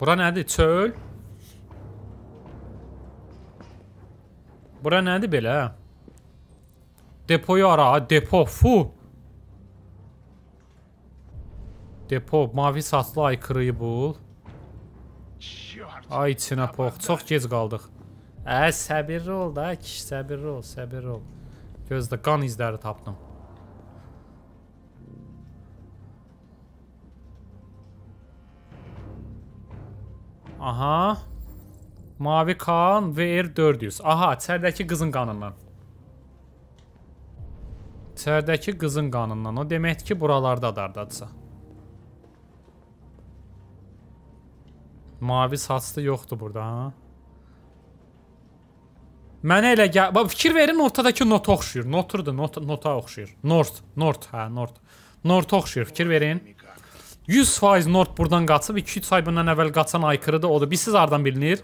Bura nədir? Çöl? Bura nədir belə? Depoyu ara. Depo. Fu. Depo. Mavi saçlı aykırıyı bul. Ay içinə pox. Çox gec qaldıq. Ə, səbirli ol da. Kiş, səbirli ol. Səbirli ol. Gözdə qan izləri tapdım. Aha. Mavi kan VR400. Aha, çərdəki qızın qanından. Çərdəki qızın qanından. O deməkdir ki, buralarda dardadırsa. Mavi saçlı yoxdur burada, ha? Mənə elə gəl... Bax, fikir verin, ortadakı nota oxşuyur. Noturdu, not nota oxşuyur. North, North, hə, North. North oxşuyur, fikir verin. 100% North buradan qaçıb, 2-3 ay bundan əvvəl qaçan aykırıdır, odur. Biz siz hardan bilinir?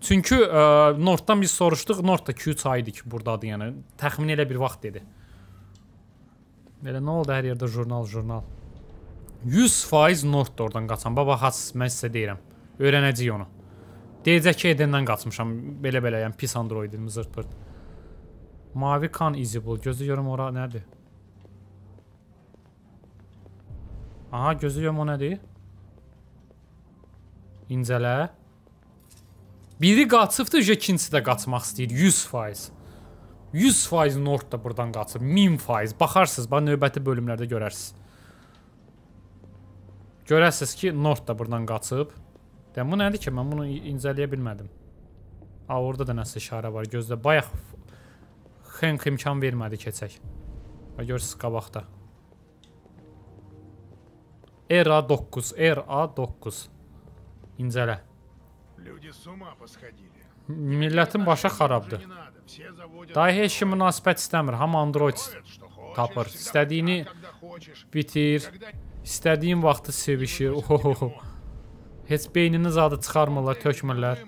Çünki ə, e, Northdan biz soruşduq, North da 2-3 aydı ki, burdadır, yəni. Təxmini elə bir vaxt dedi. Elə nə oldu hər yerdə jurnal, jurnal. 100% North da oradan qaçan. Baba, xas, mən sizə deyirəm. Öyrənəcəyik onu. Deyəcək ki, Edəndən qaçmışam. Belə-belə, yəni pis android idim, zırt-pırt. Mavi kan izi bul. Gözü görüm ora nədir? Aha, gözü görüm o nədir? İncələ. Biri qaçıbdır, ikincisi də qaçmaq istəyir. 100%. 100% Nord da buradan qaçıb. 1000%. Baxarsınız, bax növbəti bölümlərdə görərsiniz. Görərsiniz ki, Nord da buradan qaçıb. Dən bu nədir ki? Mən bunu incələyə bilmədim. A, orada da nəsə işarə var gözlə. Bayaq xenk imkan vermədi keçək. Və görürsünüz qabaqda. RA9, RA9. İncələ. Люди с ума посходили. Millətin başa xarabdır. Daha heç kim münasibət istəmir. Hamı Android tapır. İstədiyini bitir, istədiyin vaxtı sevişir. Ohoho. Heç beynini zadı çıxarmırlar, tökmürlər.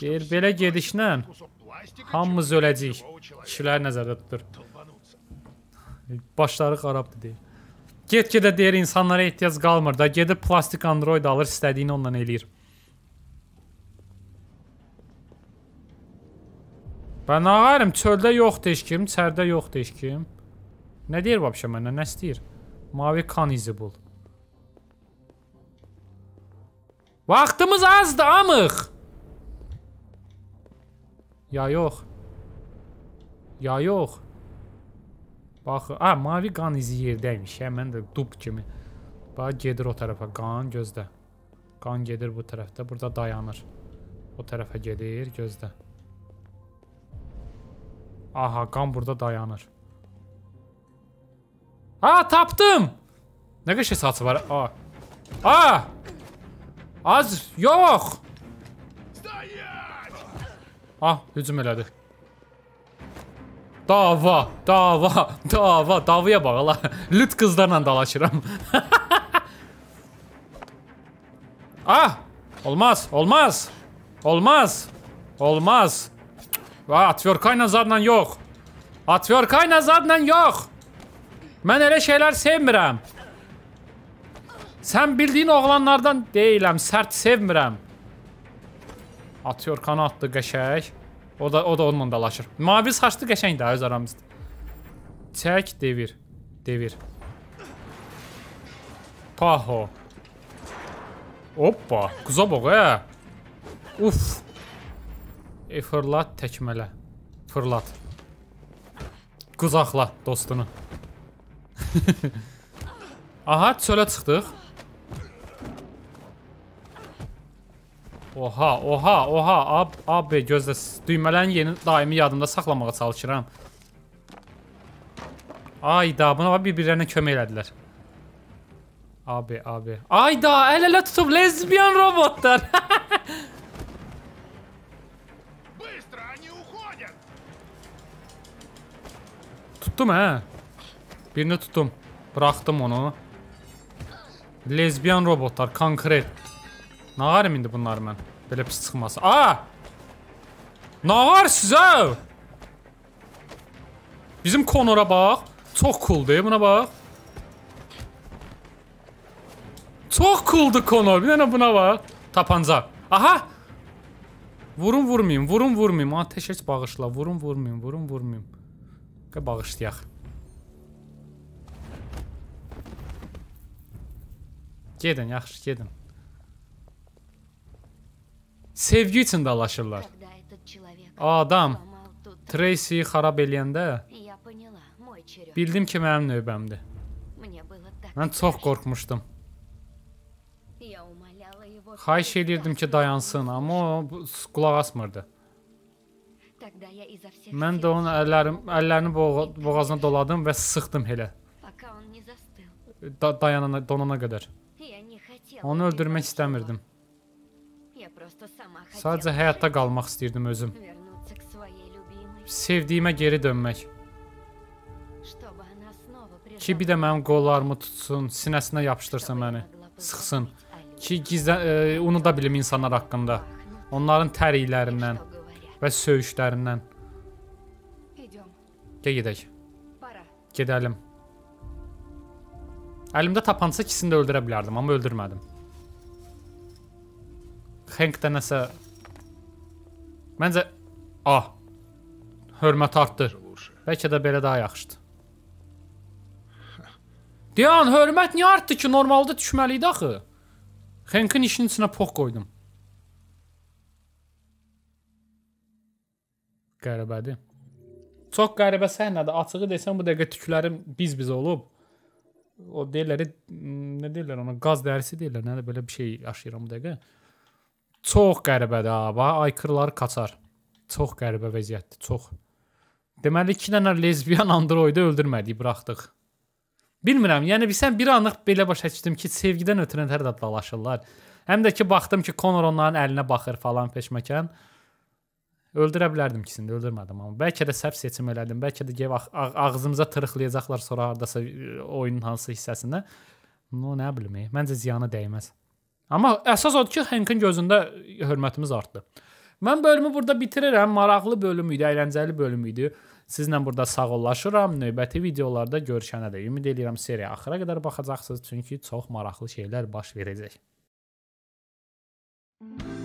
Deyir, belə gedişlə hamımız öləcəyik. Kişilər nəzərdə tutur. Başları xarabdır deyir. Get-gedə deyir insanlara ehtiyac qalmır da, gedib plastik android alır, istədiyini ondan eləyir. Bən ağarım, çöldə yoxdur heç kim, çərdə yoxdur heç kim. Nə deyir vəbşə mənə, nə istəyir? Mavi kan izi bul. Vaxtımız azdır amıq. Ya yox. Ya yox. Bax, a, mavi qan izi yerdəymiş. Hə, mən də dub kimi. Bax, gedir o tərəfə. Qan, gözlə. Qan gedir bu tərəfdə. Burada dayanır. O tərəfə gedir, gözlə. Aha, qan burada dayanır. Ha, tapdım. Nə qəşə saçı var? A. A! Az yox. Ah, hücum elədi. Dava, dava, dava, davaya bax ala. Lüt qızlarla dalaşıram. ah! Olmaz, olmaz. Olmaz. Olmaz. Va, atverka ilə zadla yox. Atverka ilə zadla yox. Mən elə şeylər sevmirəm. Sən bildiyin oğlanlardan deyiləm, sərt sevmirəm. Atıyor kana attı qəşək. O da o da onunla dalaşır. Mavi saçlı qəşəng də öz aramızda. Çək, devir. Devir. Paho. Hoppa, quza boğ, hə. Uf. E, fırlat təkmələ. Fırlat. Qızaqla dostunu. Aha, çölə çıxdıq. Oha, oha, oha. Ab, abi gözlə, düymələrin yerini daimi yadımda saxlamağa çalışıram. Ayda, buna bax bir-birlərinə kömək elədilər. Abi, abi. Ayda, el ələ tutub lesbiyan robotlar. tuttum hə. Birini tuttum. Bıraxdım onu. Lesbiyan robotlar, konkret. Ne var şimdi bunlar ben? Belə pis Aa! Ne var sizə! Bizim bak, çok Çox değil buna bak. Çok cooldur Conor. Bir dənə buna bak. Tapanca. Aha! Vurun vurmayım, vurun vurmayım. Ateş heç bağışla. Vurun vurmayım, vurun vurmayım. Qə bağışlayaq. Gedin, yaxşı, gedin. sevgi üçün dalaşırlar. Adam Treysi xarab eləyəndə bildim ki, mənim növbəmdir. Mən çox qorxmuşdum. Xahiş edirdim ki, dayansın, amma o qulaq asmırdı. Mən də onun əllərim, əllərini boğa, boğazına doladım və sıxdım elə. Da dayanana, donana qədər. Onu öldürmək istəmirdim. Sadəcə həyatda qalmaq istəyirdim özüm. Sevdiyimə geri dönmək. Ki bir də mənim qollarımı tutsun, sinəsinə yapışdırsa məni, sıxsın. Ki gizlə, e, unuda bilim insanlar haqqında. Onların təriklərindən və söyüşlərindən. Gəl gedək. Gedəlim. Əlimdə tapansa ikisini də öldürə bilərdim, amma öldürmədim. Henkdənəsə... Məncə... Ah! Hörmət artdır. Bəlkə də belə daha yaxşıdır. Deyan, hörmət niyə artdı ki? Normalda düşməli idi axı. Henkin işin içinə pox qoydum. Qəribədir. Çox qəribə səhnədir. Açığı desəm bu dəqiqə tüklərim biz-biz olub. O deyirlər, nə deyirlər ona? Qaz dərisi deyirlər. Nə də belə bir şey yaşayıram bu dəqiqə. Çox qəribədir ha. Bax aykırlar qaçar. Çox qəribə vəziyyətdir, çox. Deməli 2 dənə lezbiyan androidi öldürmədik, buraxdıq. Bilmirəm, yəni bilsən bir anlıq belə başa düşdüm ki, sevgidən ötürən hər dadlaşırlar. Həm də ki baxdım ki Conor onların əlinə baxır falan peşməkan. Öldürə bilərdim ikisini də, öldürmədim amma bəlkə də səhv seçim elədim. Bəlkə də gev ağzımıza tırıxlayacaqlar sonra hardasa oyunun hansı hissəsində. No, nə bilim. Eh, məncə ziyana dəyməz. Amma əsas odur ki, Henkin gözündə hörmətimiz artdı. Mən bölümü burada bitirirəm. Maraqlı bölüm idi, əyləncəli bölüm idi. Sizlə burada sağollaşıram. Növbəti videolarda görüşənə də ümid edirəm seriya axıra qədər baxacaqsınız, çünki çox maraqlı şeylər baş verəcək. Müzik